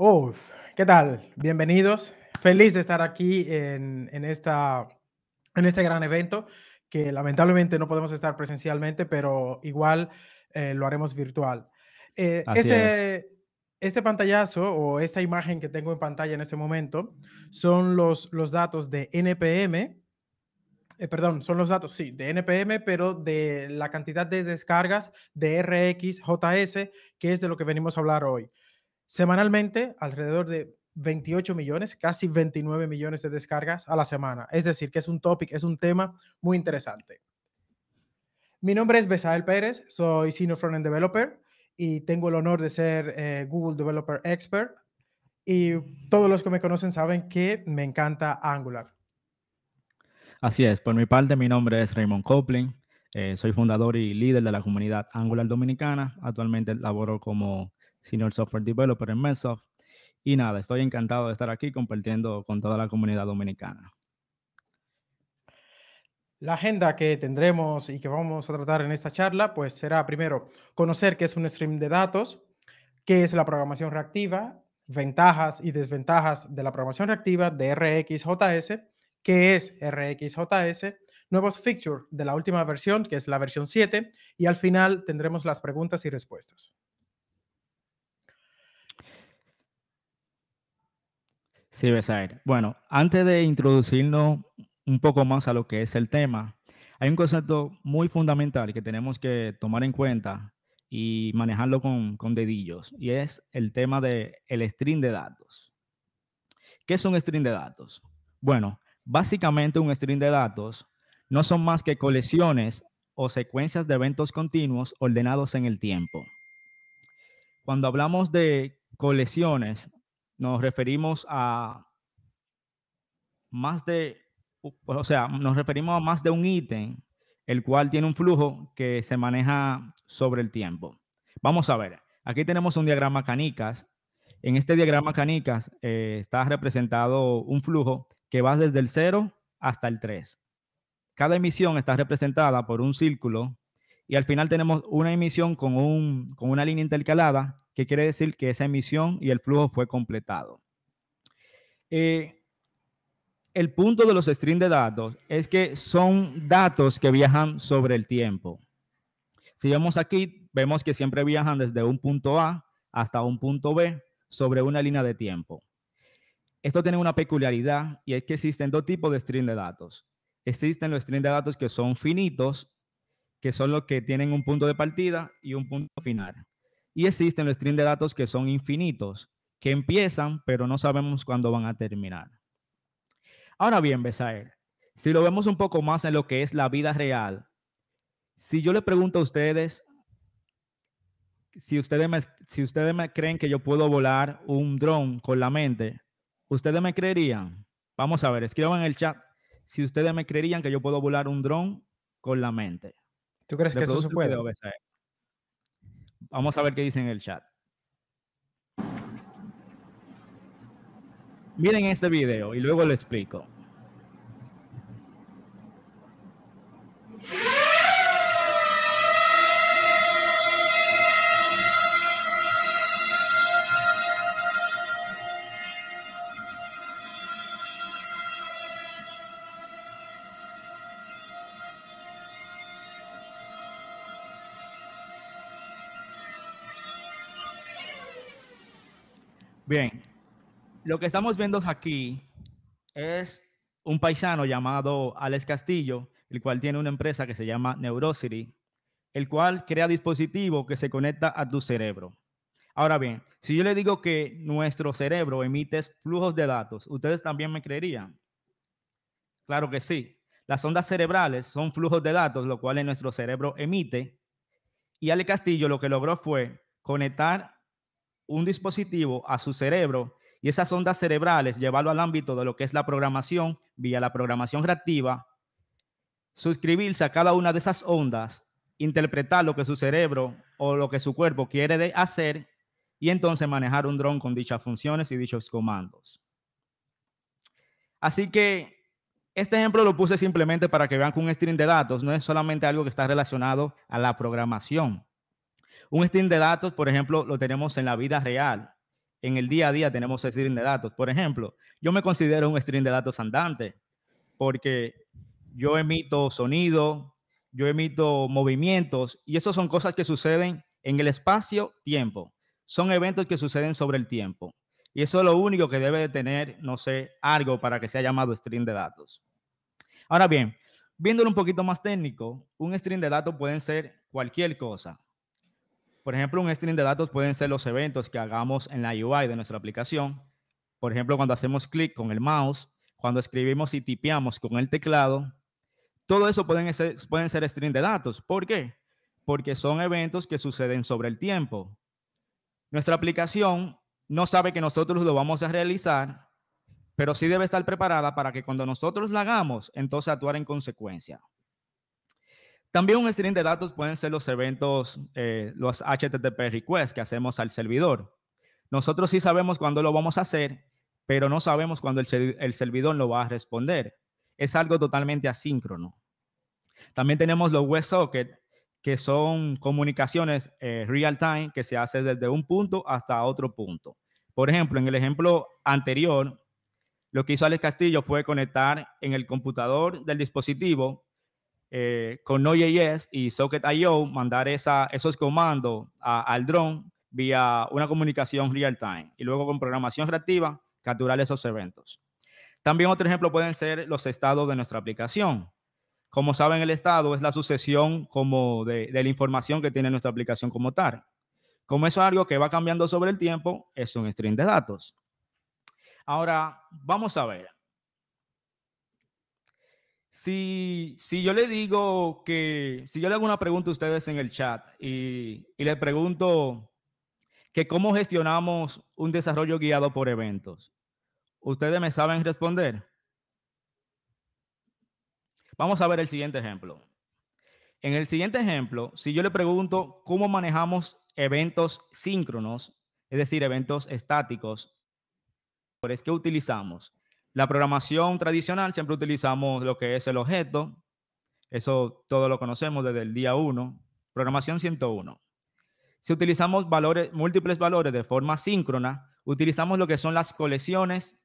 Oh, ¿qué tal? Bienvenidos. Feliz de estar aquí en, en, esta, en este gran evento que lamentablemente no podemos estar presencialmente, pero igual eh, lo haremos virtual. Eh, este, este pantallazo o esta imagen que tengo en pantalla en este momento son los, los datos de NPM, eh, perdón, son los datos, sí, de NPM, pero de la cantidad de descargas de RxJS, que es de lo que venimos a hablar hoy semanalmente alrededor de 28 millones, casi 29 millones de descargas a la semana. Es decir, que es un topic, es un tema muy interesante. Mi nombre es Besael Pérez, soy Senior Frontend Developer y tengo el honor de ser eh, Google Developer Expert. Y todos los que me conocen saben que me encanta Angular. Así es, por mi parte, mi nombre es Raymond Copling. Eh, soy fundador y líder de la comunidad Angular Dominicana. Actualmente laboro como Senior Software Developer en Microsoft. Y nada, estoy encantado de estar aquí compartiendo con toda la comunidad dominicana. La agenda que tendremos y que vamos a tratar en esta charla, pues será primero conocer qué es un stream de datos, qué es la programación reactiva, ventajas y desventajas de la programación reactiva de RxJS, qué es RxJS, nuevos features de la última versión, que es la versión 7, y al final tendremos las preguntas y respuestas. Sí, Besair. Bueno, antes de introducirnos un poco más a lo que es el tema, hay un concepto muy fundamental que tenemos que tomar en cuenta y manejarlo con, dedillos, y es el tema del el de datos. ¿Qué es un string de datos? Bueno, básicamente un string de datos no son más que colecciones o secuencias de eventos continuos ordenados en el tiempo. Cuando hablamos de colecciones, nos referimos a más de, o sea, nos referimos a más de un ítem, el cual tiene un flujo que se maneja sobre el tiempo. Vamos a ver, aquí tenemos un diagrama canicas. En este diagrama canicas eh, está representado un flujo que va desde el 0 hasta el 3. Cada emisión está representada por un círculo y al final tenemos una emisión con, una línea intercalada, que quiere decir que esa emisión y el flujo fue completado. Eh, el punto de los strings de datos es que son datos que viajan sobre el tiempo. Si vemos aquí, vemos que siempre viajan desde un punto A hasta un punto B sobre una línea de tiempo. Esto tiene una peculiaridad y es que existen dos tipos de stream de datos. Existen los streams de datos que son finitos que son los que tienen un punto de partida y un punto final. Y existen los streams de datos que son infinitos, que empiezan, pero no sabemos cuándo van a terminar. Ahora bien, Besael, si lo vemos un poco más en lo que es la vida real, si yo le pregunto a ustedes, si ustedes me, si ustedes me creen que yo puedo volar un dron con la mente, ¿ustedes me creerían? Vamos a ver, escriban en el chat si ustedes me creerían que yo puedo volar un dron con la mente. ¿Tú crees que eso se puede? Vamos a ver qué dice en el chat. Miren este video y luego lo explico. Bien, lo que estamos viendo aquí es un paisano llamado Alex Castillo, el cual tiene una empresa que se llama Neurocity, el cual crea dispositivos que se conectan a tu cerebro. Ahora bien, si yo le digo que nuestro cerebro emite flujos de datos, ¿ustedes también me creerían? Claro que sí. Las ondas cerebrales son flujos de datos, cual cuales nuestro cerebro emite. Y Alex Castillo lo que logró fue conectar un dispositivo a su cerebro y esas ondas cerebrales llevarlo al ámbito de lo que es la programación vía la programación reactiva, suscribirse a cada una de esas ondas, interpretar lo que su cerebro o lo que su cuerpo quiere hacer y entonces manejar un dron con dichas funciones y dichos comandos. Así que este ejemplo lo puse simplemente para que vean que un stream de datos no es solamente algo que está relacionado a la programación. Un stream de datos, por ejemplo, lo tenemos en la vida real. En el día a día tenemos stream de datos. Por ejemplo, yo me considero un stream de datos andante porque yo emito sonido, yo emito movimientos y eso son cosas que suceden en el espacio-tiempo. Son eventos que suceden sobre el tiempo. Y eso es lo único que debe de tener, no sé, algo para que sea llamado stream de datos. Ahora bien, viéndolo un poquito más técnico, un stream de datos pueden ser cualquier cosa. Por ejemplo, un string de datos pueden ser los eventos que hagamos en la UI de nuestra aplicación. Por ejemplo, cuando hacemos clic con el mouse, cuando escribimos y tipeamos con el teclado. Todo eso pueden ser, pueden ser string de datos. ¿Por qué? Porque son eventos que suceden sobre el tiempo. Nuestra aplicación no sabe que nosotros lo vamos a realizar, pero sí debe estar preparada para que cuando nosotros la hagamos, entonces actuar en consecuencia. También un stream de datos pueden ser los eventos, eh, los HTTP requests que hacemos al servidor. Nosotros sí sabemos cuándo lo vamos a hacer, pero no sabemos cuándo el, servidor lo va a responder. Es algo totalmente asíncrono. También tenemos los WebSocket, que son comunicaciones eh, real time que se hace desde un punto hasta otro punto. Por ejemplo, en el ejemplo anterior, lo que hizo Alex Castillo fue conectar en el computador del dispositivo eh, con Node.js y Socket.io mandar esos comandos al dron vía una comunicación real time y luego con programación reactiva capturar esos eventos. También otro ejemplo pueden ser los estados de nuestra aplicación. Como saben, el estado es la sucesión como de, de la información que tiene nuestra aplicación como tal. Como eso es algo que va cambiando sobre el tiempo, es un string de datos. Ahora, vamos a ver. Si, yo le digo que, si yo le hago una pregunta a ustedes en el chat y, y les pregunto que cómo gestionamos un desarrollo guiado por eventos, ¿ustedes me saben responder? Vamos a ver el siguiente ejemplo. En el siguiente ejemplo, si yo le pregunto cómo manejamos eventos síncronos, es decir, eventos estáticos, es que utilizamos? La programación tradicional siempre utilizamos lo que es el objeto. Eso todo lo conocemos desde el día 1. Programación 101. Si utilizamos múltiples valores de forma síncrona, utilizamos lo que son las colecciones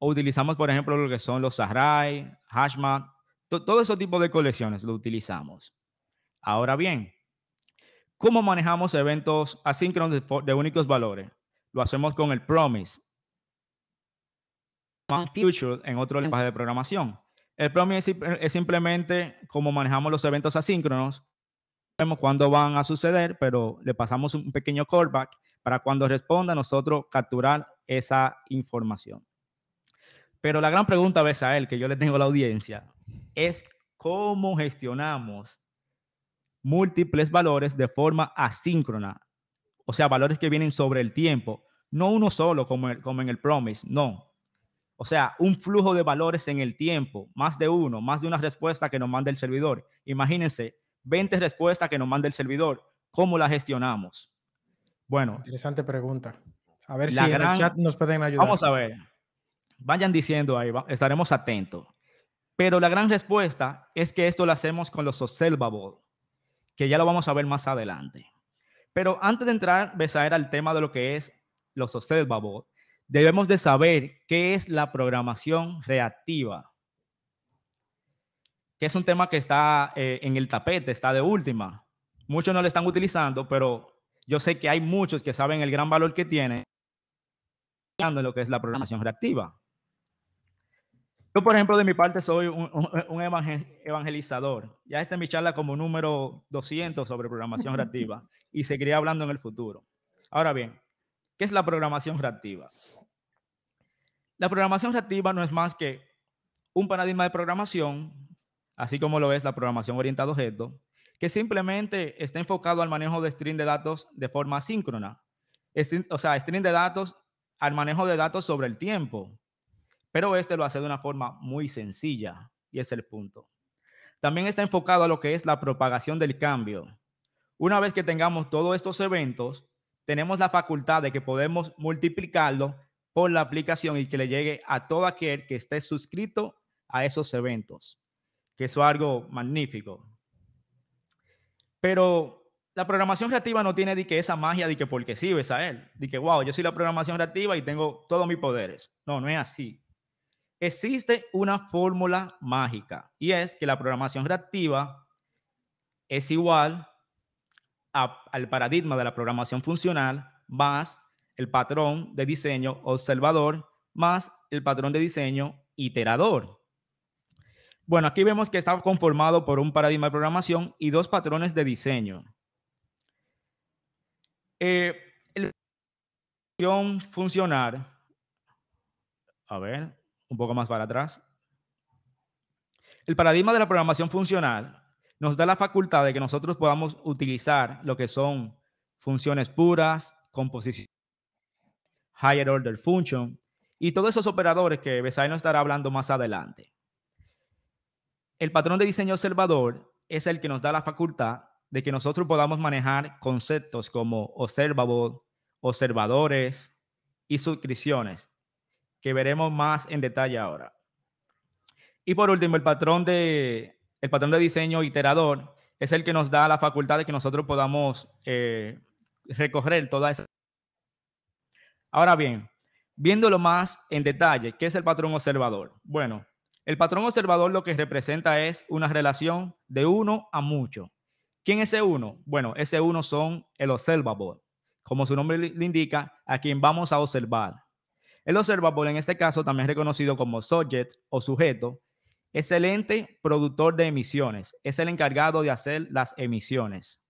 o utilizamos, por ejemplo, lo que son los arrays, hashmap, todo ese tipo de colecciones lo utilizamos. Ahora bien, ¿cómo manejamos eventos asíncronos de únicos valores? Lo hacemos con el promise future en otro lenguaje de programación. El promise es, simplemente como manejamos los eventos asíncronos. Vemos cuándo van a suceder, pero le pasamos un pequeño callback para cuando responda nosotros capturar esa información. Pero la gran pregunta a a él, que yo le tengo a la audiencia, es cómo gestionamos múltiples valores de forma asíncrona, o sea, valores que vienen sobre el tiempo, no uno solo como en el promise, no, o sea, un flujo de valores en el tiempo, más de uno, más de una respuesta que nos manda el servidor. Imagínense, 20 respuestas que nos manda el servidor. ¿Cómo la gestionamos? Bueno. Interesante pregunta. A ver si en el chat nos pueden ayudar. Vamos a ver. Vayan diciendo ahí, estaremos atentos. Pero la gran respuesta es que esto lo hacemos con los observables, que ya lo vamos a ver más adelante. Pero antes de entrar, besar al tema de lo que es los observables, debemos de saber qué es la programación reactiva, que es un tema que está eh, en el tapete, está de última. Muchos no lo están utilizando, pero yo sé que hay muchos que saben el gran valor que tiene en lo que es la programación reactiva. Yo, por ejemplo, de mi parte soy un, evangelizador. Ya está mi charla como número 200 sobre programación reactiva y seguiré hablando en el futuro. Ahora bien, ¿qué es la programación reactiva? La programación reactiva no es más que un paradigma de programación, así como lo es la programación orientada a objetos, que simplemente está enfocado al manejo de string de datos de forma síncrona. O sea, string de datos al manejo de datos sobre el tiempo. Pero este lo hace de una forma muy sencilla y es el punto. También está enfocado a lo que es la propagación del cambio. Una vez que tengamos todos estos eventos, tenemos la facultad de que podemos multiplicarlo por la aplicación y que le llegue a todo aquel que esté suscrito a esos eventos, que eso es algo magnífico. Pero la programación reactiva no tiene de que esa magia de que porque sí, ves a él, de que wow, yo soy la programación reactiva y tengo todos mis poderes. No, no es así. Existe una fórmula mágica y es que la programación reactiva es igual al paradigma de la programación funcional más el patrón de diseño observador más el patrón de diseño iterador. Bueno, aquí vemos que está conformado por un paradigma de programación y dos patrones de diseño. Eh, el funcionar, a ver, un poco más para atrás. El paradigma de la programación funcional nos da la facultad de que nosotros podamos utilizar lo que son funciones puras, composición higher order function y todos esos operadores que Besai nos estará hablando más adelante. El patrón de diseño observador es el que nos da la facultad de que nosotros podamos manejar conceptos como observable, observadores y suscripciones, que veremos más en detalle ahora. Y por último, el patrón de, el patrón de diseño iterador es el que nos da la facultad de que nosotros podamos eh, recorrer todas esas Ahora bien, viéndolo más en detalle, ¿qué es el patrón observador? Bueno, el patrón observador lo que representa es una relación de uno a mucho. ¿Quién es ese uno? Bueno, ese uno son el observador. Como su nombre le indica, a quien vamos a observar. El observable, en este caso también reconocido como subject o sujeto, es el ente productor de emisiones, es el encargado de hacer las emisiones.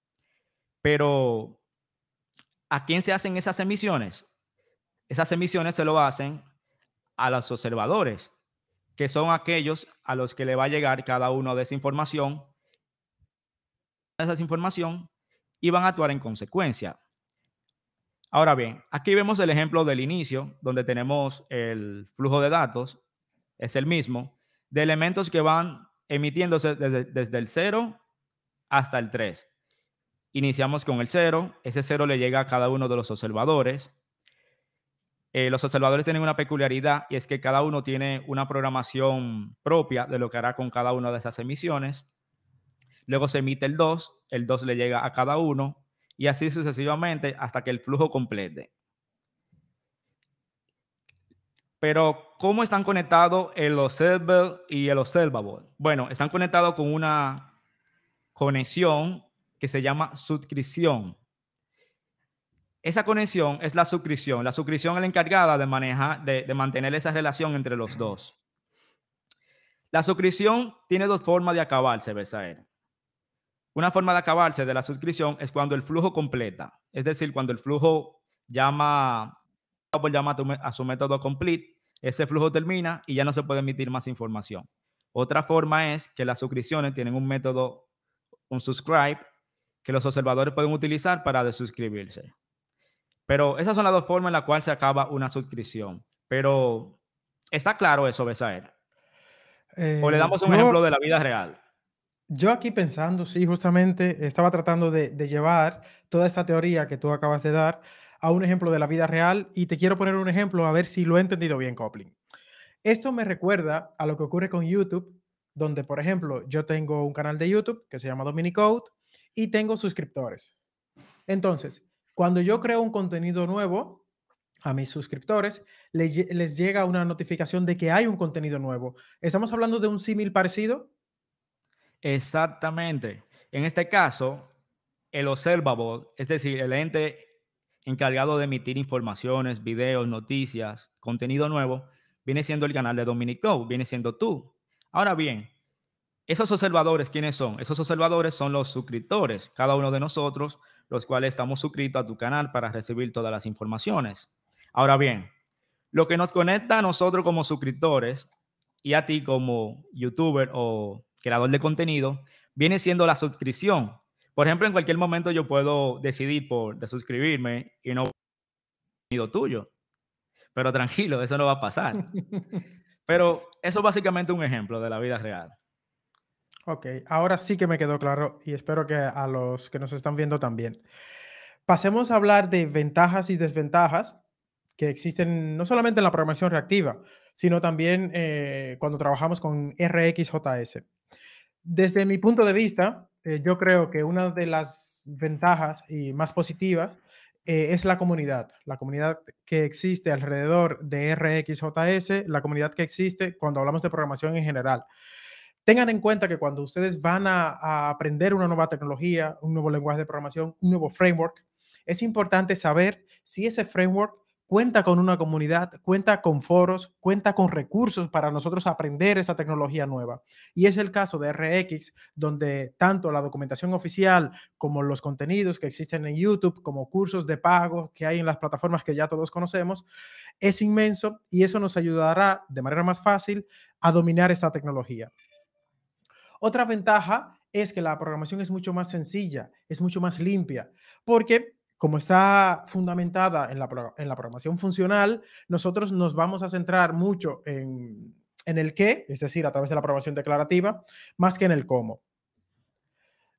Pero, ¿a quién se hacen esas emisiones? Esas emisiones se lo hacen a los observadores, que son aquellos a los que le va a llegar cada uno de esa información, esa información, y van a actuar en consecuencia. Ahora bien, aquí vemos el ejemplo del inicio, donde tenemos el flujo de datos, es el mismo, de elementos que van emitiéndose desde, desde el 0 hasta el 3. Iniciamos con el 0, ese 0 le llega a cada uno de los observadores, eh, los observadores tienen una peculiaridad y es que cada uno tiene una programación propia de lo que hará con cada una de esas emisiones. Luego se emite el 2, el 2 le llega a cada uno y así sucesivamente hasta que el flujo complete. Pero, ¿cómo están conectados el observer y el observable? Bueno, están conectados con una conexión que se llama suscripción. Esa conexión es la suscripción. La suscripción es la encargada de, manejar, de, mantener esa relación entre los dos. La suscripción tiene dos formas de acabarse, Besaer. Una forma de acabarse de la suscripción es cuando el flujo completa, es decir, cuando el flujo llama, llama a su método complete, ese flujo termina y ya no se puede emitir más información. Otra forma es que las suscripciones tienen un método, un subscribe, que los observadores pueden utilizar para desuscribirse. Pero esas son las dos formas en las cuales se acaba una suscripción. Pero está claro eso, Besael. o le eh, damos un ejemplo de la vida real. Yo aquí pensando, sí, justamente estaba tratando de, de llevar toda esta teoría que tú acabas de dar a un ejemplo de la vida real y te quiero poner un ejemplo a ver si lo he entendido bien, Copling. Esto me recuerda a lo que ocurre con YouTube, donde, por ejemplo, yo tengo un canal de YouTube que se llama Dominicode y tengo suscriptores. Entonces, cuando yo creo un contenido nuevo a mis suscriptores, les, llega una notificación de que hay un contenido nuevo. ¿Estamos hablando de un símil parecido? Exactamente. En este caso, el observable, es decir, el ente encargado de emitir informaciones, videos, noticias, contenido nuevo, viene siendo el canal de Dominico, viene siendo tú. Ahora bien, esos observadores, ¿quiénes son? Esos observadores son los suscriptores, cada uno de nosotros, los cuales estamos suscritos a tu canal para recibir todas las informaciones. Ahora bien, lo que nos conecta a nosotros como suscriptores y a ti como youtuber o creador de contenido viene siendo la suscripción. Por ejemplo, en cualquier momento yo puedo decidir por suscribirme y no contenido tuyo. Pero tranquilo, eso no va a pasar. Pero eso es básicamente un ejemplo de la vida real. Ok, ahora sí que me quedó claro y espero que a los que nos están viendo también. Pasemos a hablar de ventajas y desventajas que existen no solamente en la programación reactiva, sino también eh, cuando trabajamos con RxJS. Desde mi punto de vista, eh, yo creo que una de las ventajas y más positivas eh, es la comunidad, la comunidad que existe alrededor de RxJS, la comunidad que existe cuando hablamos de programación en general. Tengan en cuenta que cuando ustedes van a, aprender una nueva tecnología, un nuevo lenguaje de programación, un nuevo framework, es importante saber si ese framework cuenta con una comunidad, cuenta con foros, cuenta con recursos para nosotros aprender esa tecnología nueva. Y es el caso de RX, donde tanto la documentación oficial como los contenidos que existen en YouTube, como cursos de pago que hay en las plataformas que ya todos conocemos, es inmenso y eso nos ayudará de manera más fácil a dominar esta tecnología. Otra ventaja es que la programación es mucho más sencilla, es mucho más limpia, porque como está fundamentada en la, programación funcional, nosotros nos vamos a centrar mucho en, el qué, es decir, a través de la programación declarativa, más que en el cómo.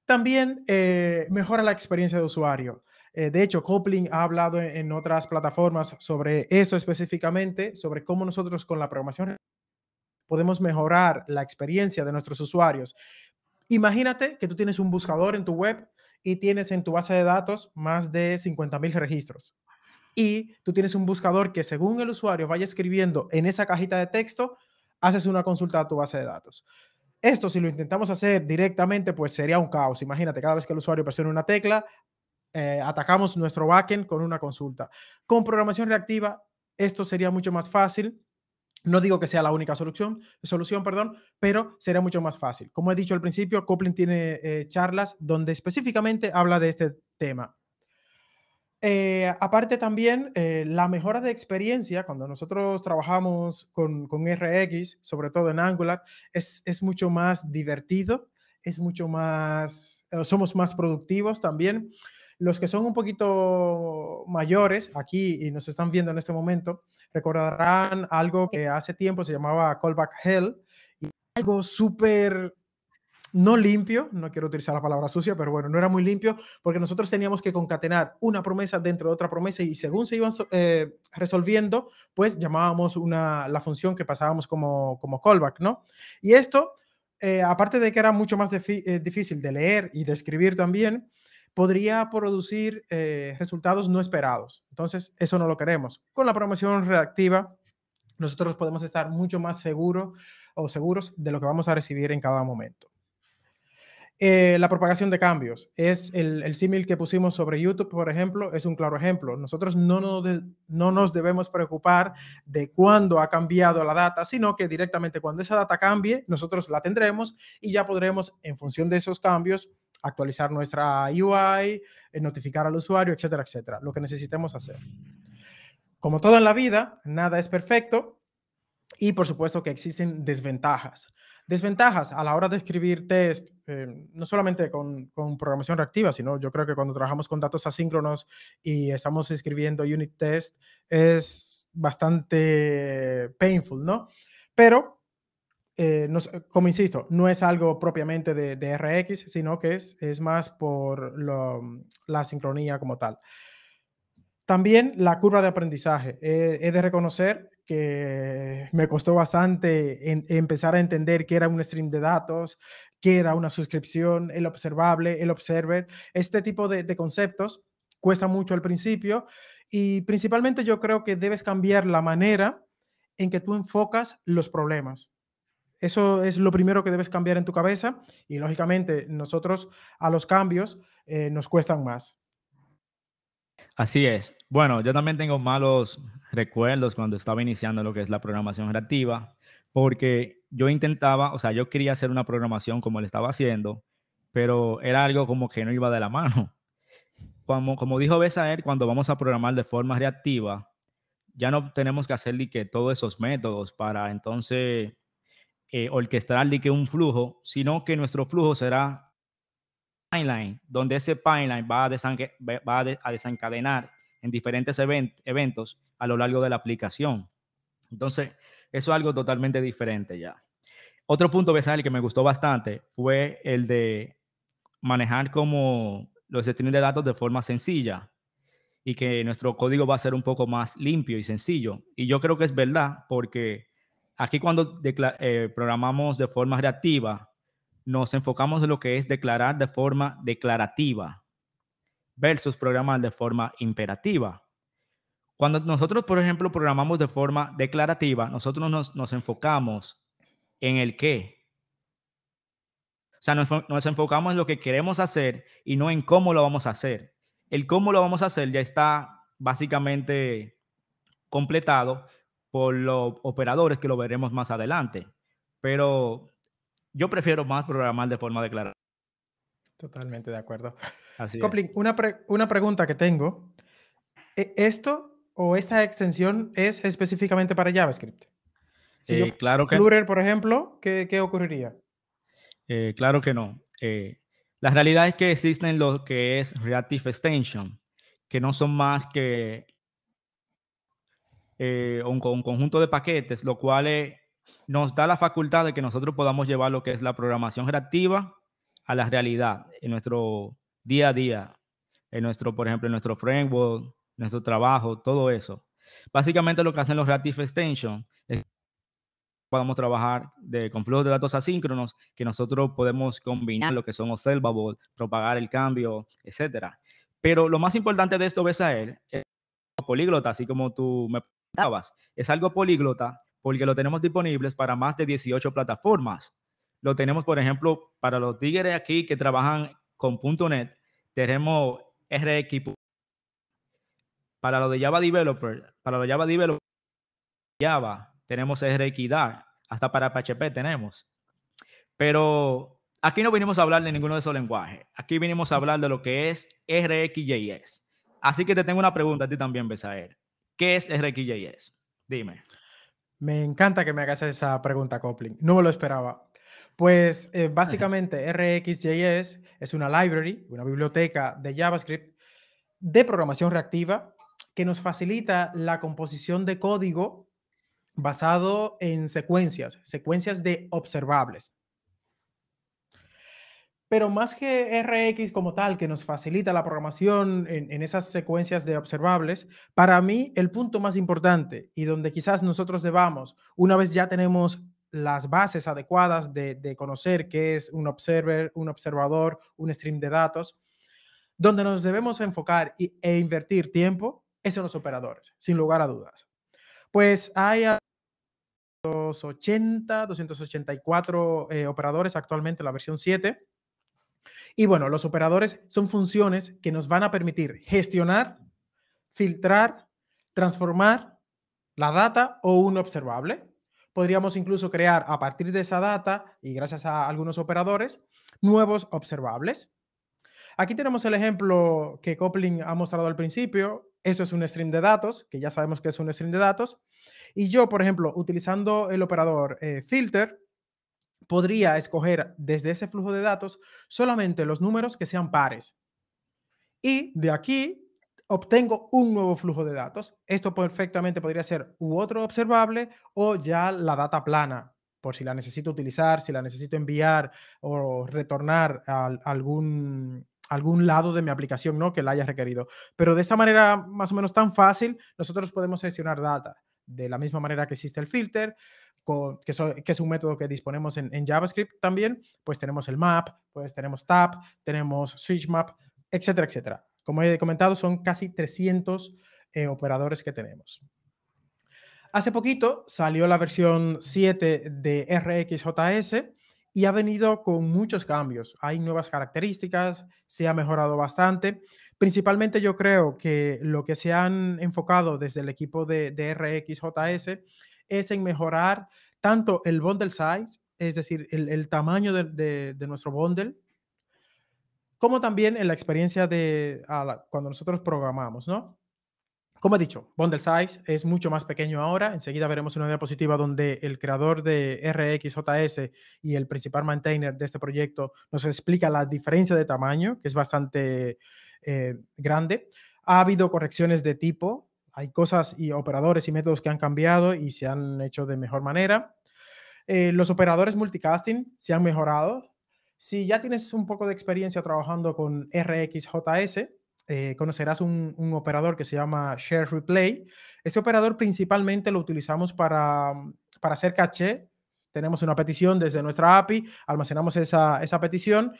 También eh, mejora la experiencia de usuario. Eh, de hecho, Copling ha hablado en, en otras plataformas sobre esto específicamente, sobre cómo nosotros con la programación podemos mejorar la experiencia de nuestros usuarios. Imagínate que tú tienes un buscador en tu web y tienes en tu base de datos más de 50.000 registros. Y tú tienes un buscador que según el usuario vaya escribiendo en esa cajita de texto, haces una consulta a tu base de datos. Esto si lo intentamos hacer directamente, pues sería un caos. Imagínate, cada vez que el usuario presiona una tecla, eh, atacamos nuestro backend con una consulta. Con programación reactiva, esto sería mucho más fácil no digo que sea la única solución, solución perdón, pero será mucho más fácil. Como he dicho al principio, Coplin tiene eh, charlas donde específicamente habla de este tema. Eh, aparte también, eh, la mejora de experiencia, cuando nosotros trabajamos con, RX, sobre todo en Angular, es, es mucho más divertido, es mucho más, somos más productivos también. Los que son un poquito mayores aquí y nos están viendo en este momento, Recordarán algo que hace tiempo se llamaba Callback Hell, y algo súper no limpio, no quiero utilizar la palabra sucia, pero bueno, no era muy limpio porque nosotros teníamos que concatenar una promesa dentro de otra promesa y según se iban eh, resolviendo, pues llamábamos una, la función que pasábamos como, como callback, ¿no? Y esto, eh, aparte de que era mucho más eh, difícil de leer y de escribir también, podría producir eh, resultados no esperados. Entonces, eso no lo queremos. Con la promoción reactiva, nosotros podemos estar mucho más seguros o seguros de lo que vamos a recibir en cada momento. Eh, la propagación de cambios es el, símil que pusimos sobre YouTube, por ejemplo, es un claro ejemplo. Nosotros no no nos debemos preocupar de cuándo ha cambiado la data, sino que directamente cuando esa data cambie, nosotros la tendremos y ya podremos, en función de esos cambios, actualizar nuestra UI, eh, notificar al usuario, etcétera, etcétera, lo que necesitemos hacer. Como todo en la vida, nada es perfecto y por supuesto que existen desventajas. Desventajas a la hora de escribir test, eh, no solamente con, con, programación reactiva, sino yo creo que cuando trabajamos con datos asíncronos y estamos escribiendo unit test es bastante painful, ¿no? Pero eh, eh, como insisto, no es algo propiamente de, RX, sino que es, más por mm, la sincronía como tal. También la curva de aprendizaje. he de reconocer que me costó bastante empezar a entender qué era un stream de datos, qué era una suscripción, el observable, el observer, este tipo de conceptos cuesta mucho al principio y principalmente yo creo que debes cambiar la manera en que tú enfocas los problemas. Eso es lo primero que debes cambiar en tu cabeza y lógicamente nosotros a los cambios eh, nos cuestan más. Así es. Bueno, yo también tengo malos recuerdos cuando estaba iniciando lo que es la programación reactiva porque yo intentaba, o sea, yo quería hacer una programación como le estaba haciendo, pero era algo como que no iba de la mano. Como, como dijo Besaer, cuando vamos a programar de forma reactiva, ya no tenemos que hacer ni que todos esos métodos para entonces eh, orquestar que un flujo, sino que nuestro flujo será pipeline, donde ese pipeline va a, desencadenar en diferentes eventos a lo largo de la aplicación. Entonces, eso es algo totalmente diferente ya. Otro punto que me gustó bastante fue el de manejar como los streams de datos de forma sencilla y que nuestro código va a ser un poco más limpio y sencillo. Y yo creo que es verdad porque Aquí cuando eh, programamos de forma reactiva, nos enfocamos en lo que es declarar de forma declarativa versus programar de forma imperativa. Cuando nosotros, por ejemplo, programamos de forma declarativa, nosotros nos, enfocamos en el qué. O sea, nos, nos enfocamos en lo que queremos hacer y no en cómo lo vamos a hacer. El cómo lo vamos a hacer ya está básicamente completado, por los operadores que lo veremos más adelante. Pero yo prefiero más programar de forma declarada. Totalmente de acuerdo. Así una, una pregunta que tengo. ¿E-, ¿Esto o esta extensión es específicamente para JavaScript? Sí, eh, eh, claro que no. por ejemplo, ¿qué, ocurriría? claro que no. la realidad es que existen lo que es Reactive Extension, que no son más que eh, un, conjunto de paquetes, lo cual eh, nos da la facultad de que nosotros podamos llevar lo que es la programación reactiva a la realidad en nuestro día a día, en nuestro, por ejemplo, en nuestro framework, nuestro trabajo, todo eso. Básicamente lo que hacen los Reactive Extension es que podamos trabajar de, con flujos de datos asíncronos que nosotros podemos combinar lo que son observables, propagar el cambio, etcétera. Pero lo más importante de esto, él es políglota, así como tú me es algo políglota porque lo tenemos disponibles para más de 18 plataformas. Lo tenemos, por ejemplo, para los tigres aquí que trabajan con .NET, tenemos RX. Para los de Java Developer, para los Java Developer, Java, tenemos RxDark, hasta para PHP tenemos. Pero aquí no vinimos a hablar de ninguno de esos lenguajes. Aquí vinimos a hablar de lo que es RxJS. Así que te tengo una pregunta a ti también, Besaer ¿Qué es RxJS? Dime. Me encanta que me hagas esa pregunta, Copling. No me lo esperaba. Pues eh, básicamente RxJS es una library, una biblioteca de JavaScript de programación reactiva que nos facilita la composición de código basado en secuencias, secuencias de observables. Pero más que RX como tal, que nos facilita la programación en, esas secuencias de observables, para mí el punto más importante y donde quizás nosotros debamos, una vez ya tenemos las bases adecuadas de, conocer qué es un observer, un observador, un stream de datos, donde nos debemos enfocar e invertir tiempo es en los operadores, sin lugar a dudas. Pues hay 280, 284 eh, operadores actualmente, la versión 7 y bueno, los operadores son funciones que nos van a permitir gestionar, filtrar, transformar la data o un observable. Podríamos incluso crear a partir de esa data y gracias a algunos operadores nuevos observables. Aquí tenemos el ejemplo que Coupling ha mostrado al principio. Esto es un stream de datos, que ya sabemos que es un stream de datos. Y yo, por ejemplo, utilizando el operador eh, filter, podría escoger desde ese flujo de datos solamente los números que sean pares. Y de aquí obtengo un nuevo flujo de datos. Esto perfectamente podría ser u otro observable o ya la data plana, por si la necesito utilizar, si la necesito enviar o retornar a algún, algún lado de mi aplicación ¿no? que la haya requerido. Pero de esa manera más o menos tan fácil, nosotros podemos seleccionar data. De la misma manera que existe el filter, que, es un método que disponemos en, JavaScript también, pues tenemos el map, pues tenemos tab, tenemos switch map, etcétera, etcétera. Como he comentado, son casi 300 eh, operadores que tenemos. Hace poquito salió la versión 7 de RxJS y ha venido con muchos cambios. Hay nuevas características, se ha mejorado bastante. Principalmente yo creo que lo que se han enfocado desde el equipo de RxJS es en mejorar tanto el bundle size, es decir, el, tamaño de, nuestro bundle, como también en la experiencia de cuando nosotros programamos, ¿no? Como he dicho, bundle size es mucho más pequeño ahora. Enseguida veremos una diapositiva donde el creador de RxJS y el principal maintainer de este proyecto nos explica la diferencia de tamaño, que es bastante eh, grande. Ha habido correcciones de tipo hay cosas y operadores y métodos que han cambiado y se han hecho de mejor manera. Eh, los operadores multicasting se han mejorado. Si ya tienes un poco de experiencia trabajando con RxJS, eh, conocerás un, operador que se llama Share Replay. Este operador principalmente lo utilizamos para, mm, para hacer caché. Tenemos una petición desde nuestra API, almacenamos esa, esa petición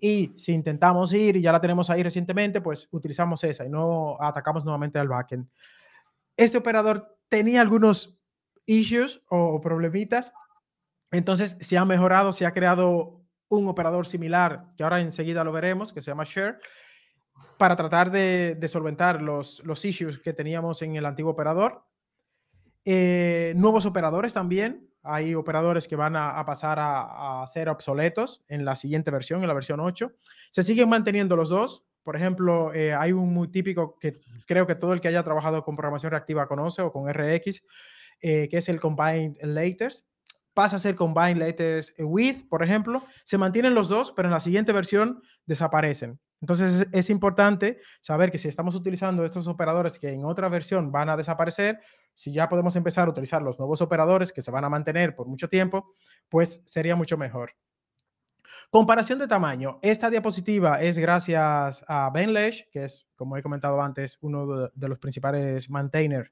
y si intentamos ir y ya la tenemos ahí recientemente, pues utilizamos esa y no atacamos nuevamente al backend. Este operador tenía algunos issues o problemitas, entonces se ha mejorado, se ha creado un operador similar, que ahora enseguida lo veremos, que se llama Share, para tratar de, solventar los, los issues que teníamos en el antiguo operador. Eh, nuevos operadores también, hay operadores que van a, pasar a, ser obsoletos en la siguiente versión, en la versión 8. Se siguen manteniendo los dos. Por ejemplo, eh, hay un muy típico que creo que todo el que haya trabajado con programación reactiva conoce o con RX, eh, que es el Combined Laters. Pasa a ser Combined Laters With, por ejemplo. Se mantienen los dos, pero en la siguiente versión desaparecen. Entonces es importante saber que si estamos utilizando estos operadores que en otra versión van a desaparecer, si ya podemos empezar a utilizar los nuevos operadores que se van a mantener por mucho tiempo, pues sería mucho mejor. Comparación de tamaño. Esta diapositiva es gracias a Ben Lesh, que es, como he comentado antes, uno de, los principales maintainers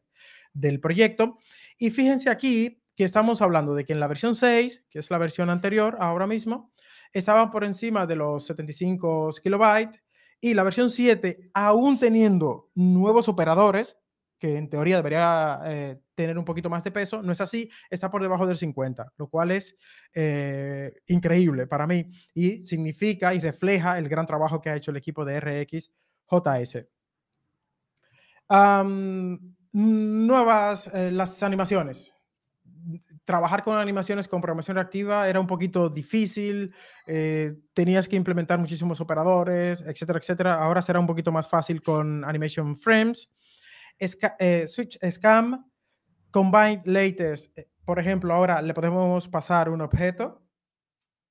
del proyecto. Y fíjense aquí que estamos hablando de que en la versión 6, que es la versión anterior ahora mismo, estaban por encima de los 75 kilobytes y la versión 7, aún teniendo nuevos operadores, que en teoría debería eh, tener un poquito más de peso, no es así, está por debajo del 50, lo cual es eh, increíble para mí y significa y refleja el gran trabajo que ha hecho el equipo de RxJS. nuevas, eh, las animaciones trabajar con animaciones con programación reactiva era un poquito difícil, eh, tenías que implementar muchísimos operadores, etcétera, etcétera. Ahora será un poquito más fácil con Animation Frames. Eh, Switch Scam, Combine Latest. Eh, por ejemplo, ahora le podemos pasar un objeto.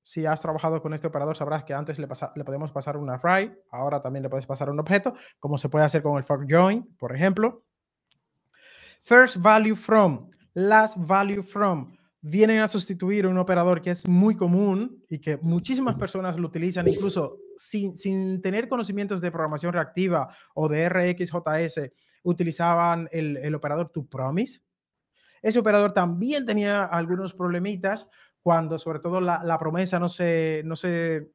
Si has trabajado con este operador, sabrás que antes le, podemos pasar una array, ahora también le puedes pasar un objeto, como se puede hacer con el for join, por ejemplo. First value from. Las value from vienen a sustituir un operador que es muy común y que muchísimas personas lo utilizan incluso sin, sin tener conocimientos de programación reactiva o de RxJS, utilizaban el, el operador promise. Ese operador también tenía algunos problemitas cuando sobre todo la, promesa no se, no, se,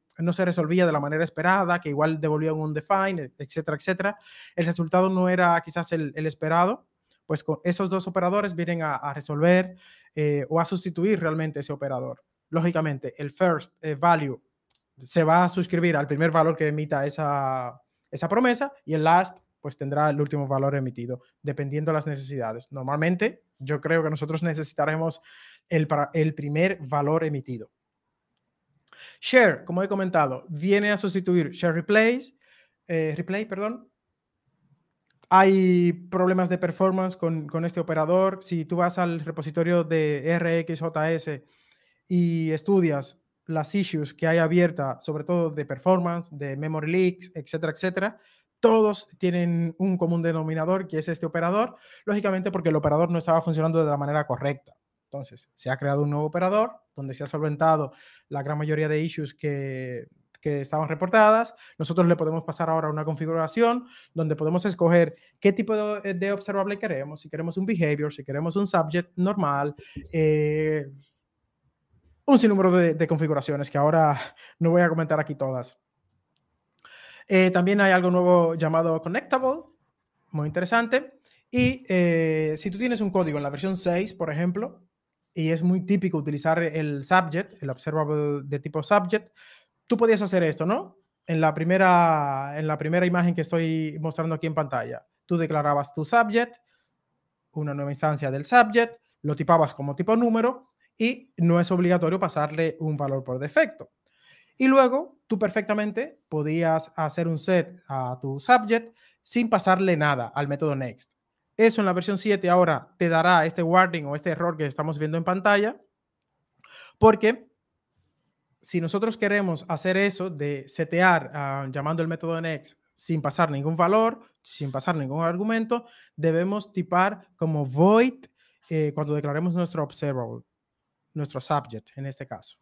resolvía de la manera esperada, que igual devolvía un define, etcétera, etcétera. El resultado no era quizás el esperado pues con esos dos operadores vienen a, resolver eh, o a sustituir realmente ese operador. Lógicamente, el first eh, value se va a suscribir al primer valor que emita esa, esa promesa y el last pues tendrá el último valor emitido, dependiendo de las necesidades. Normalmente, yo creo que nosotros necesitaremos el, el primer valor emitido. Share, como he comentado, viene a sustituir Share Replace, eh, Replay, perdón, hay problemas de performance con, este operador. Si tú vas al repositorio de RxJS y estudias las issues que hay abiertas, sobre todo de performance, de memory leaks, etcétera, etcétera, todos tienen un común denominador que es este operador, lógicamente porque el operador no estaba funcionando de la manera correcta. Entonces, se ha creado un nuevo operador donde se ha solventado la gran mayoría de issues que que estaban reportadas. Nosotros le podemos pasar ahora una configuración donde podemos escoger qué tipo de, eh, observable queremos, si queremos un behavior, si queremos un subject normal, eh, un sinnúmero de, de configuraciones que ahora no voy a comentar aquí todas. Eh, también hay algo nuevo llamado Connectable, muy interesante. Y si tú tienes un código en la versión 6, por ejemplo, y es muy típico utilizar el subject, el observable de tipo subject, tú podías hacer esto, ¿no? En la primera, en la primera imagen que estoy mostrando aquí en pantalla, tú declarabas tu subject, una nueva instancia del subject, lo tipabas como tipo número y no es obligatorio pasarle un valor por defecto. Y luego tú perfectamente podías hacer un set a tu subject sin pasarle nada al método next. Eso en la versión 7 ahora te dará este warning o este error que estamos viendo en pantalla, porque si nosotros queremos hacer eso de setear ah, llamando el método next sin pasar ningún valor, sin pasar ningún argumento, debemos tipar como void eh, cuando declaremos nuestro observable, nuestro subject en este caso.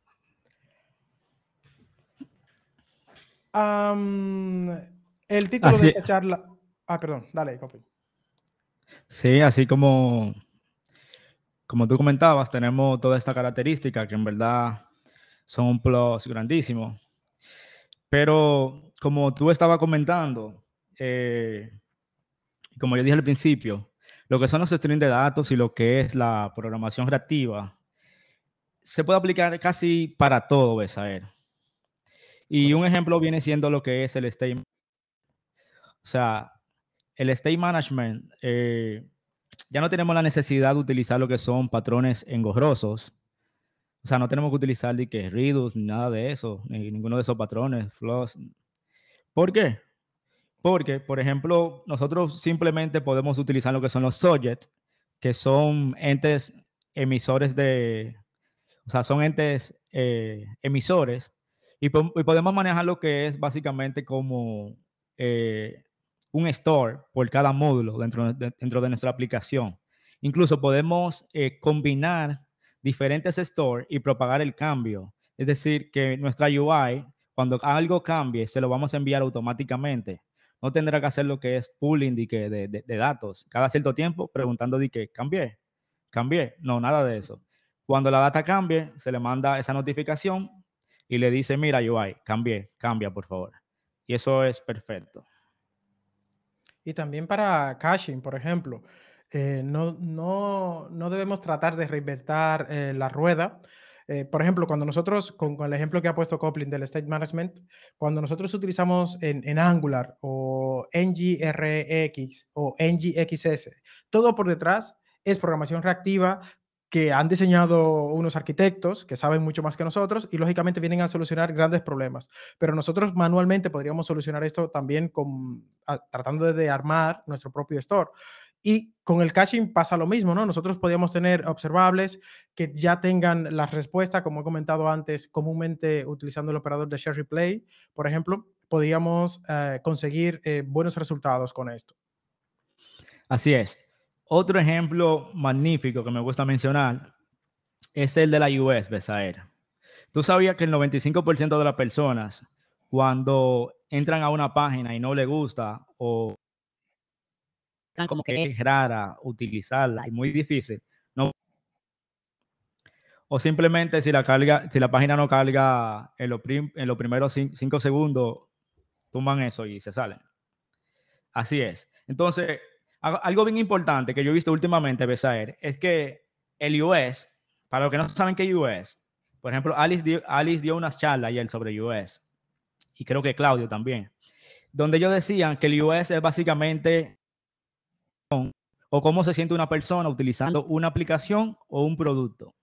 el título de esta charla. Ah, perdón, dale, copy. Sí, así como, como tú comentabas, tenemos toda esta característica que en verdad son un plus grandísimo. Pero como tú estabas comentando, eh, como yo dije al principio, lo que son los streams de datos y lo que es la programación reactiva, se puede aplicar casi para todo, él. Y un ejemplo viene siendo lo que es el state. O sea, el state management, eh, ya no tenemos la necesidad de utilizar lo que son patrones engorrosos o sea, no tenemos que utilizar ni que Redux, ni nada de eso, ni ninguno de esos patrones, floss. ¿Por qué? Porque, por ejemplo, nosotros simplemente podemos utilizar lo que son los subjects, que son entes emisores de, o sea, son entes eh, emisores, y, podemos manejar lo que es básicamente como eh, un store por cada módulo dentro de, dentro de nuestra aplicación. Incluso podemos eh, combinar diferentes stores y propagar el cambio. Es decir, que nuestra UI, cuando algo cambie, se lo vamos a enviar automáticamente. No tendrá que hacer lo que es pooling de, de, datos cada cierto tiempo preguntando de que cambié, cambié. No, nada de eso. Cuando la data cambie, se le manda esa notificación y le dice, mira UI, cambié, cambia por favor. Y eso es perfecto. Y también para caching, por ejemplo. Eh, no, no, no, debemos tratar de reinventar eh, la rueda. Eh, por ejemplo, cuando nosotros, con, el ejemplo que ha puesto Coplin del State Management, cuando nosotros utilizamos en, Angular o NGRX e o NGXS, todo por detrás es programación reactiva que han diseñado unos arquitectos que saben mucho más que nosotros y lógicamente vienen a solucionar grandes problemas. Pero nosotros manualmente podríamos solucionar esto también con, tratando de armar nuestro propio store. Y con el caching pasa lo mismo, ¿no? Nosotros podríamos tener observables que ya tengan la respuesta, como he comentado antes, comúnmente utilizando el operador de Share Replay, por ejemplo, podríamos eh, conseguir eh, buenos resultados con esto. Así es. Otro ejemplo magnífico que me gusta mencionar es el de la US, Besaer. Tú sabías que el 95% de las personas cuando entran a una página y no le gusta o como que es rara utilizarla y muy difícil. No. O simplemente si la, carga, si la página no carga en, lo en los primeros cinco segundos, tuman eso y se salen. Así es. Entonces, algo bien importante que yo he visto últimamente, Besaer, es que el US, para los que no saben qué es US, por ejemplo, Alice dio, Alice dio unas charlas ayer sobre US, y creo que Claudio también, donde ellos decían que el US es básicamente o cómo se siente una persona utilizando una aplicación o un producto.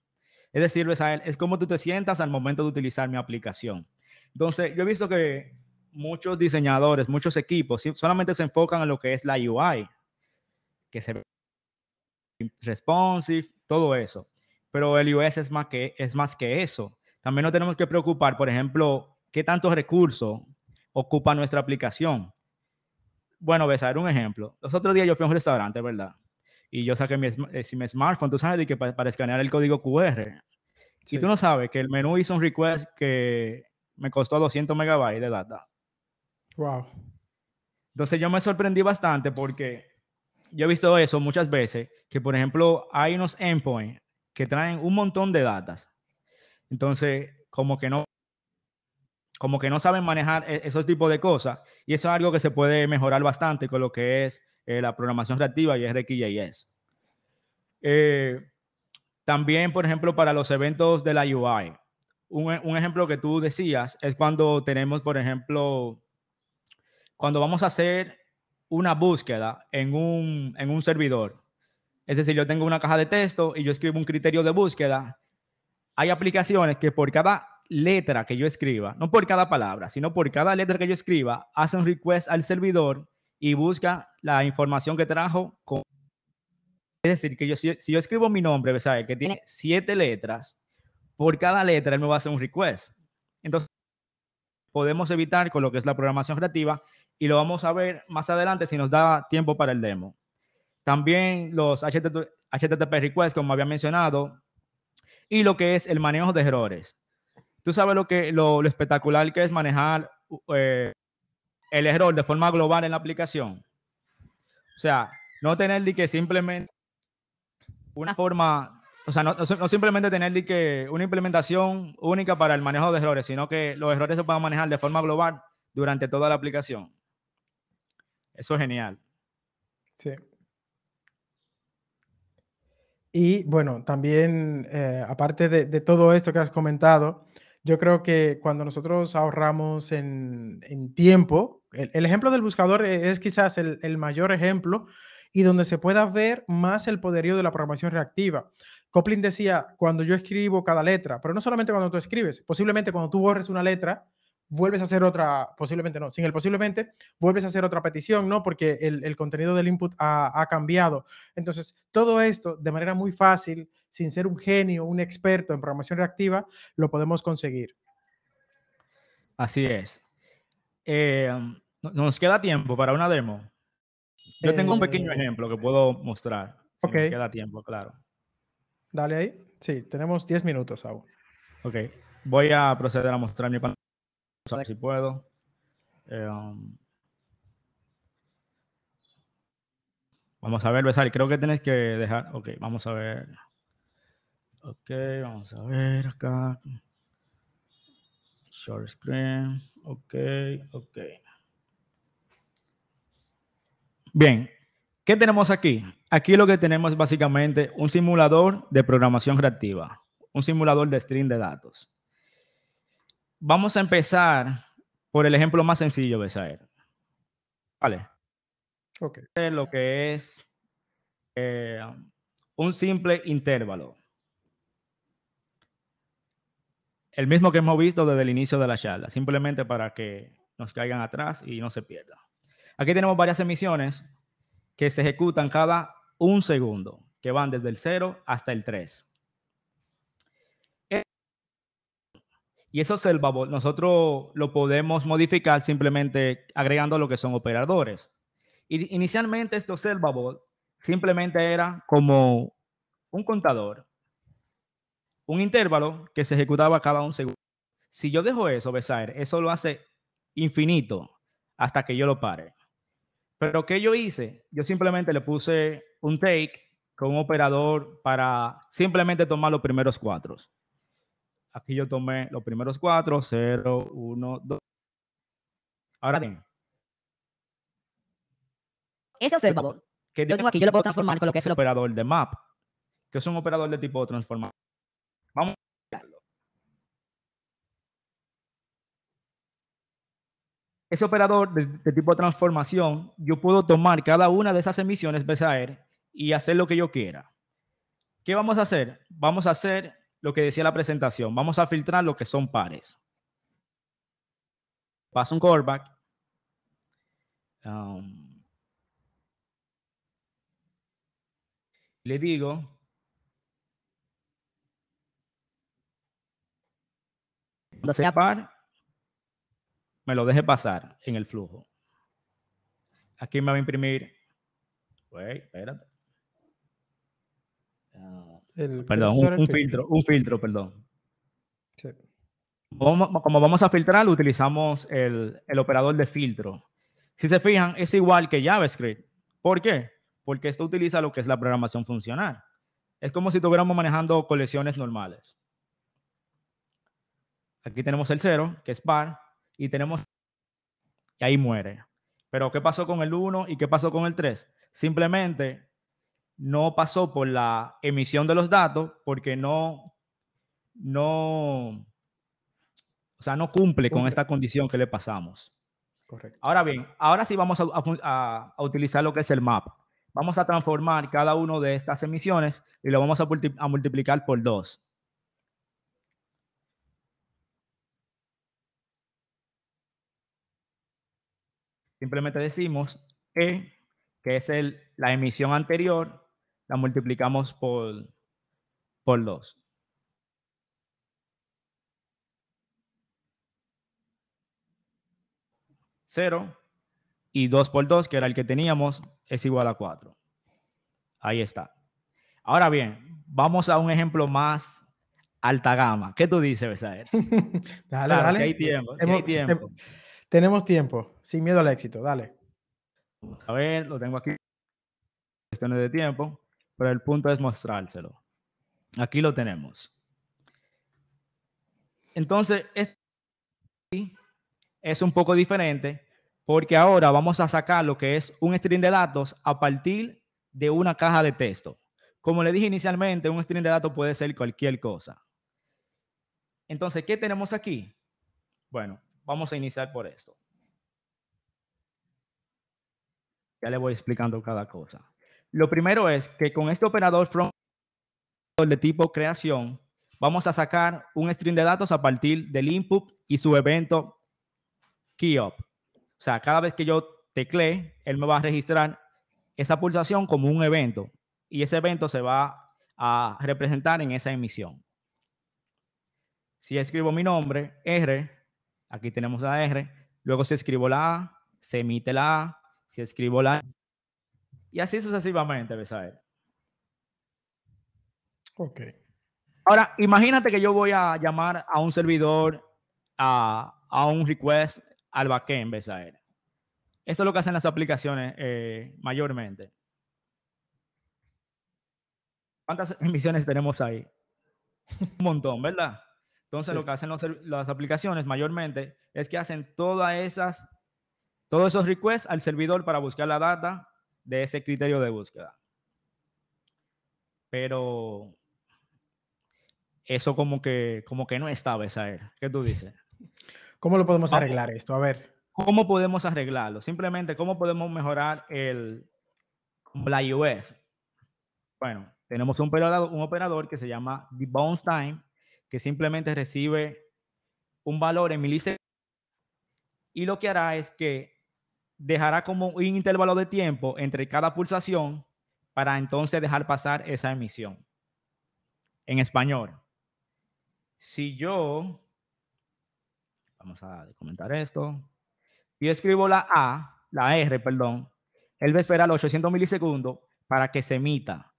Es decir, es cómo tú te sientas al momento de utilizar mi aplicación. Entonces, yo he visto que muchos diseñadores, muchos equipos, solamente se enfocan en lo que es la UI, que se responsive, todo eso. Pero el US es más que, es más que eso. También nos tenemos que preocupar, por ejemplo, qué tantos recursos ocupa nuestra aplicación bueno, ves, a ver un ejemplo. Los otros días yo fui a un restaurante, ¿verdad? Y yo saqué mi, eh, smartphone, tú sabes, que para, escanear el código QR. Si tú no sabes que el menú hizo un request que me costó 200 megabytes de data. Wow. Entonces yo me sorprendí bastante porque yo he visto eso muchas veces, que por ejemplo hay unos endpoints que traen un montón de datas. Entonces, como que no como que no saben manejar e-, esos tipos de cosas y eso es algo que se puede mejorar bastante con lo que es eh, la programación reactiva y RxJS. Eh, también, por ejemplo, para los eventos de la UI. Un, e-, un, ejemplo que tú decías es cuando tenemos, por ejemplo, cuando vamos a hacer una búsqueda en un, en un servidor. Es decir, yo tengo una caja de texto y yo escribo un criterio de búsqueda. Hay aplicaciones que por cada letra que yo escriba, no por cada palabra, sino por cada letra que yo escriba, hace un request al servidor y busca la información que trajo. Es decir, que yo, si, yo escribo mi nombre, sabe que tiene siete letras, por cada letra él me va a hacer un request. Entonces, podemos evitar con lo que es la programación creativa y lo vamos a ver más adelante si nos da tiempo para el demo. También los HTTP requests, como había mencionado, y lo que es el manejo de errores tú sabes lo, que, lo, espectacular que es manejar eh, el error de forma global en la aplicación. O sea, no tener de que simplemente una ah. forma, o sea, no, simplemente tener de que una implementación única para el manejo de errores, sino que los errores se puedan manejar de forma global durante toda la aplicación. Eso es genial. Sí. Y bueno, también, eh, aparte de, todo esto que has comentado, yo creo que cuando nosotros ahorramos en, tiempo, el, ejemplo del buscador e, es, quizás el, mayor ejemplo y donde se pueda ver más el poderío de la programación reactiva. Coplin decía, cuando yo escribo cada letra, pero no solamente cuando tú escribes, posiblemente cuando tú borres una letra, vuelves a hacer otra, posiblemente no, sin el posiblemente, vuelves a hacer otra petición, ¿no? Porque el, contenido del input ha, cambiado. Entonces, todo esto de manera muy fácil sin ser un genio, un experto en programación reactiva, lo podemos conseguir. Así es. Em, ¿Nos queda tiempo para una demo? Yo tengo un pequeño eh, ejemplo que puedo mostrar. Si queda tiempo, claro. Dale ahí. Sí, tenemos 10 minutos aún. Ok. Voy a proceder a mostrar mi pantalla, a ver si puedo. Em, vamos a ver, Besari. Creo que tenéis que dejar. Ok, vamos a ver. Ok, vamos a ver acá. Short screen. Ok, ok. Bien, ¿qué tenemos aquí? Aquí lo que tenemos es básicamente un simulador de programación reactiva, un simulador de string de datos. Vamos a empezar por el ejemplo más sencillo, saber. Vale. Ok. Este lo que es eh, un simple intervalo. el mismo que hemos visto desde el inicio de la charla, simplemente para que nos caigan atrás y no se pierdan. Aquí tenemos varias emisiones que se ejecutan cada un segundo, que van desde el 0 hasta el 3. Eh, y eso es el Nosotros lo podemos modificar simplemente agregando lo que son operadores. Inicialmente, esto es el simplemente era como un contador un intervalo que se ejecutaba cada un segundo. Si yo dejo eso, besar eso lo hace infinito hasta que yo lo pare. Pero ¿qué yo hice? Yo simplemente le puse un take con un operador para simplemente tomar los primeros cuatro. Aquí yo tomé los primeros cuatro, 0, 1, 2. Ahora bien. Ese observador que yo tengo aquí, yo lo puedo transformar con lo que es el operador de map, que es un operador de tipo transformador. ese operador de, tipo de transformación, yo puedo tomar cada una de esas emisiones BCAR y hacer lo que yo quiera. ¿Qué vamos a hacer? Vamos a hacer lo que decía la presentación. Vamos a filtrar lo que son pares. Paso un callback. Um, le digo cuando sea par, me lo deje pasar en el flujo. Aquí me va a imprimir. espérate. Ah, perdón, un, filtro, un filtro, perdón. Como, vamos a filtrar, utilizamos el, el operador de filtro. Si se fijan, es igual que JavaScript. ¿Por qué? Porque esto utiliza lo que es la programación funcional. Es como si estuviéramos manejando colecciones normales. Aquí tenemos el cero, que es par, y tenemos... que ahí muere. Pero ¿qué pasó con el 1 y qué pasó con el 3? Simplemente no pasó por la emisión de los datos porque no, no, o sea, no cumple, con esta condición que le pasamos. Correcto. Ahora bien, ahora sí vamos a, utilizar lo que es el map. Vamos a transformar cada una de estas emisiones y lo vamos a, a multiplicar por 2. Simplemente decimos E, que es el, la emisión anterior, la multiplicamos por, por 2. 0 y 2 por 2, que era el que teníamos, es igual a 4. Ahí está. Ahora bien, vamos a un ejemplo más alta gama. ¿Qué tú dices, Besaer? dale, dale. Si hay tiempo, si hay tiempo. Tenemos tiempo, sin miedo al éxito, dale. A ver, lo tengo aquí. Cuestiones de tiempo, pero el punto es mostrárselo. Aquí lo tenemos. Entonces, este es un poco diferente porque ahora vamos a sacar lo que es un string de datos a partir de una caja de texto. Como le dije inicialmente, un string de datos puede ser cualquier cosa. Entonces, ¿qué tenemos aquí? Bueno, Vamos a iniciar por esto. Ya le voy explicando cada cosa. Lo primero es que con este operador from de tipo creación, vamos a sacar un string de datos a partir del input y su evento keyup. O sea, cada vez que yo tecle, él me va a registrar esa pulsación como un evento y ese evento se va a representar en esa emisión. Si escribo mi nombre, R, Aquí tenemos la R. Luego si escribo la A, se emite la A. Si escribo la A, y así sucesivamente, ver? Ok. Ahora, imagínate que yo voy a llamar a un servidor, a, un request al backend, ver? Eso es lo que hacen las aplicaciones eh, mayormente. ¿Cuántas emisiones tenemos ahí? un montón, ¿verdad? Entonces, lo que hacen las aplicaciones mayormente es que hacen todas esas, todos esos requests al servidor para buscar la data de ese criterio de búsqueda. Pero eso como que, como que no estaba esa era. ¿Qué tú dices? ¿Cómo lo podemos ah, arreglar esto? A ver. ¿Cómo podemos arreglarlo? Simplemente, ¿cómo podemos mejorar el, la iOS? Bueno, tenemos un operador, que se llama the time, que simplemente recibe un valor en milisegundos y lo que hará es que dejará como un intervalo de tiempo entre cada pulsación para entonces dejar pasar esa emisión. En español, si yo, vamos a comentar esto, yo escribo la A, la R, perdón, él va a esperar los 800 milisegundos para que se emita.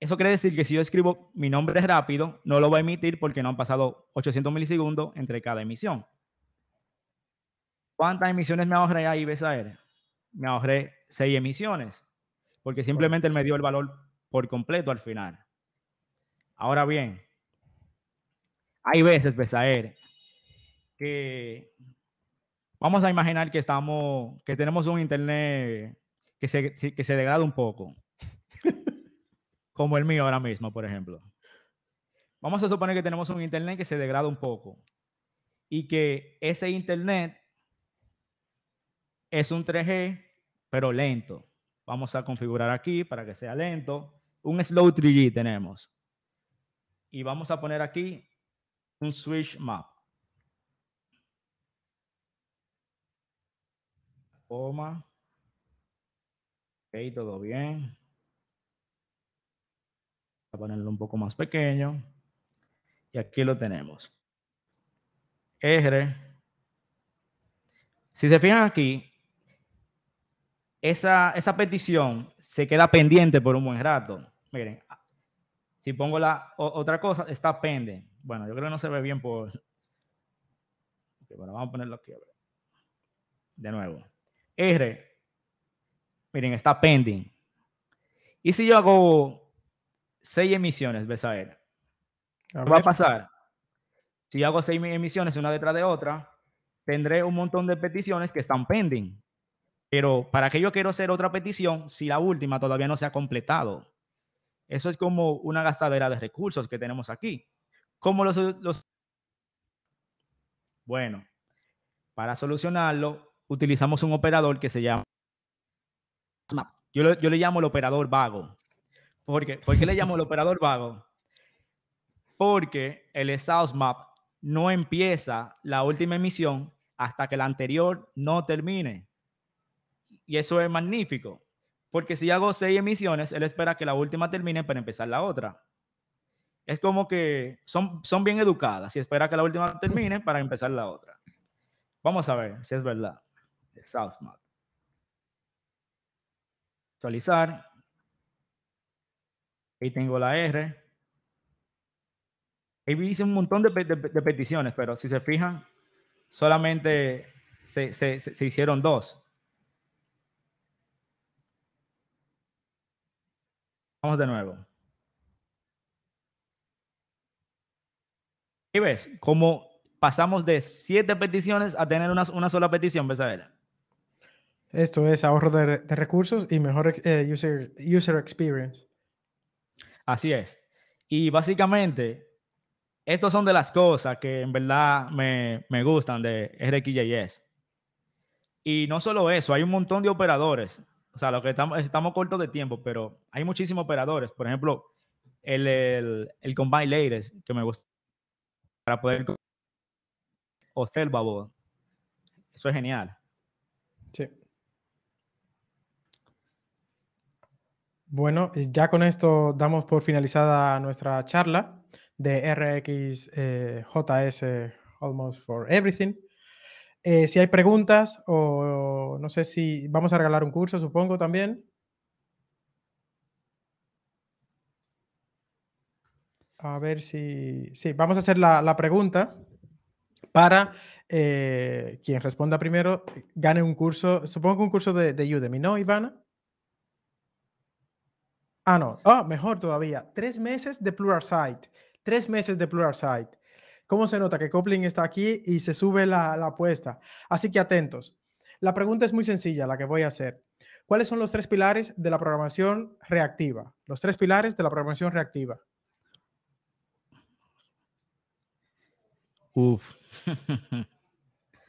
Eso quiere decir que si yo escribo mi nombre rápido, no lo va a emitir porque no han pasado 800 milisegundos entre cada emisión. ¿Cuántas emisiones me ahorré ahí, Besaer? Me ahorré 6 emisiones, porque simplemente él me dio el valor por completo al final. Ahora bien, hay veces, Besaer, que vamos a imaginar que estamos, que tenemos un internet que se, que se degrada un poco. como el mío ahora mismo, por ejemplo. Vamos a suponer que tenemos un Internet que se degrada un poco y que ese Internet es un 3G, pero lento. Vamos a configurar aquí para que sea lento. Un slow 3G tenemos. Y vamos a poner aquí un switch map. Coma. Ok, todo bien a ponerlo un poco más pequeño. Y aquí lo tenemos. R. Si se fijan aquí, esa, esa petición se queda pendiente por un buen rato. Miren, si pongo la otra cosa, está pendiente. Bueno, yo creo que no se ve bien por... bueno, vamos a ponerlo aquí. De nuevo. R. Miren, está pending. Y si yo hago seis emisiones, ve A ¿Qué va a pasar? Si hago seis emisiones una detrás de otra, tendré un montón de peticiones que están pending. Pero ¿para qué yo quiero hacer otra petición si la última todavía no se ha completado? Eso es como una gastadera de recursos que tenemos aquí. ¿Cómo los, Bueno, para solucionarlo, utilizamos un operador que se llama... Yo, yo le llamo el operador vago. ¿Por qué? le llamo el operador vago? Porque el South Map no empieza la última emisión hasta que la anterior no termine. Y eso es magnífico, porque si hago seis emisiones, él espera que la última termine para empezar la otra. Es como que son, son bien educadas y espera que la última termine para empezar la otra. Vamos a ver si es verdad. South Map. Actualizar. Ahí tengo la R. Ahí hice un montón de, peticiones, pero si se fijan, solamente se, hicieron dos. Vamos de nuevo. Y ves, como pasamos de siete peticiones a tener una, sola petición, ver Esto es ahorro de, recursos y mejor eh, user experience. Así es. Y básicamente, estas son de las cosas que en verdad me, gustan de RxJS. Y no solo eso, hay un montón de operadores. O sea, lo que estamos, estamos cortos de tiempo, pero hay muchísimos operadores. Por ejemplo, el, el, el combine latest que me gusta para poder o voz Eso es genial. Sí. Bueno, ya con esto damos por finalizada nuestra charla de RxJS eh, Almost for Everything. Eh, si hay preguntas o no sé si vamos a regalar un curso, supongo también. A ver si... Sí, vamos a hacer la, pregunta para eh, quien responda primero gane un curso, supongo que un curso de, de Udemy, ¿no, Ivana? Ah, no. Ah, mejor todavía. Tres meses de Pluralsight. Tres meses de Pluralsight. ¿Cómo se nota que Copling está aquí y se sube la, la apuesta? Así que atentos. La pregunta es muy sencilla, la que voy a hacer. ¿Cuáles son los tres pilares de la programación reactiva? Los tres pilares de la programación reactiva. Uf.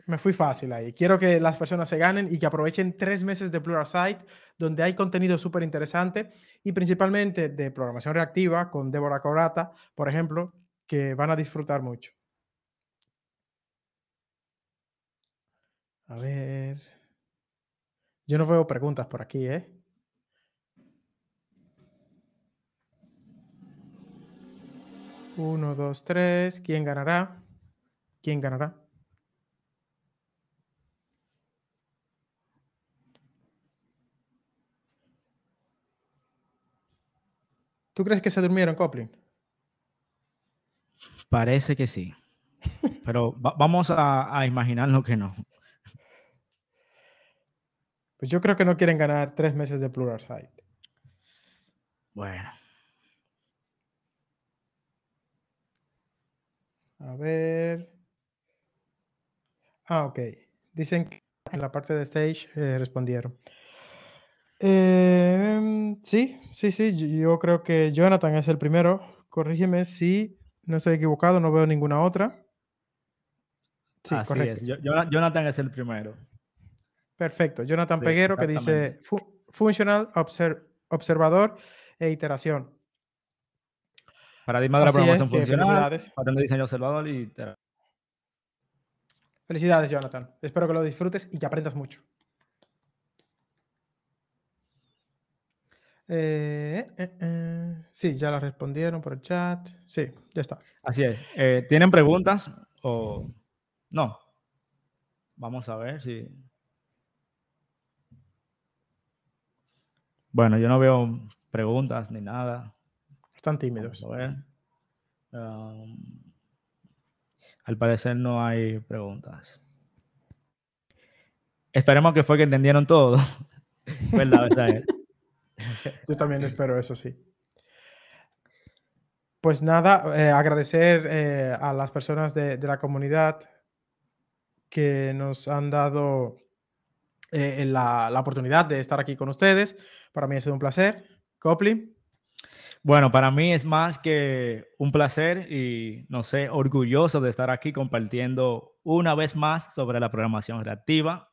Me fui fácil ahí. Quiero que las personas se ganen y que aprovechen tres meses de Pluralsight, donde hay contenido súper interesante y principalmente de programación reactiva con Débora Corata, por ejemplo, que van a disfrutar mucho. A ver. Yo no veo preguntas por aquí, ¿eh? Uno, dos, tres. ¿Quién ganará? ¿Quién ganará? ¿Tú crees que se durmieron, Coplin? Parece que sí. Pero vamos a, imaginar lo que no. Pues yo creo que no quieren ganar tres meses de Plural Bueno. A ver. Ah, ok. Dicen que en la parte de stage eh, respondieron. Eh, sí, sí, sí. Yo creo que Jonathan es el primero. Corrígeme si no estoy equivocado, no veo ninguna otra. Sí, correcto. Jonathan es el primero. Perfecto. Jonathan Peguero que dice Functional Observador e Iteración. Paradigma de la programación funcional. observador iteración. Felicidades, Jonathan. Espero que lo disfrutes y que aprendas mucho. Eh, eh, eh. Sí, ya la respondieron por el chat. Sí, ya está. Así es. ¿Tienen preguntas o no? Vamos a ver si. Bueno, yo no veo preguntas ni nada. Están tímidos. A ver. Um, al parecer no hay preguntas. Esperemos que fue que entendieron todo. ¿Verdad, Yo también espero eso, sí. Pues nada, eh, agradecer eh, a las personas de, la comunidad que nos han dado eh, la, oportunidad de estar aquí con ustedes. Para mí ha sido un placer. Copley. Bueno, para mí es más que un placer y, no sé, orgulloso de estar aquí compartiendo una vez más sobre la programación reactiva.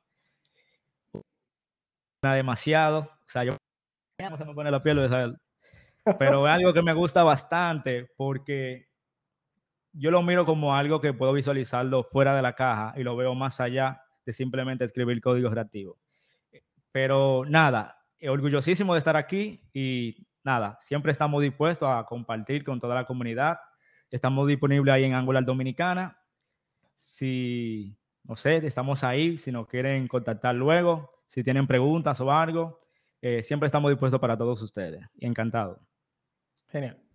Demasiado. O sea, yo Vamos a poner la piel de Pero es algo que me gusta bastante porque yo lo miro como algo que puedo visualizarlo fuera de la caja y lo veo más allá de simplemente escribir código creativo Pero nada, eh, orgullosísimo de estar aquí y nada, siempre estamos dispuestos a compartir con toda la comunidad. Estamos disponibles ahí en Angular Dominicana. Si, no sé, estamos ahí, si nos quieren contactar luego, si tienen preguntas o algo, eh, siempre estamos dispuestos para todos ustedes. Encantado. Genial.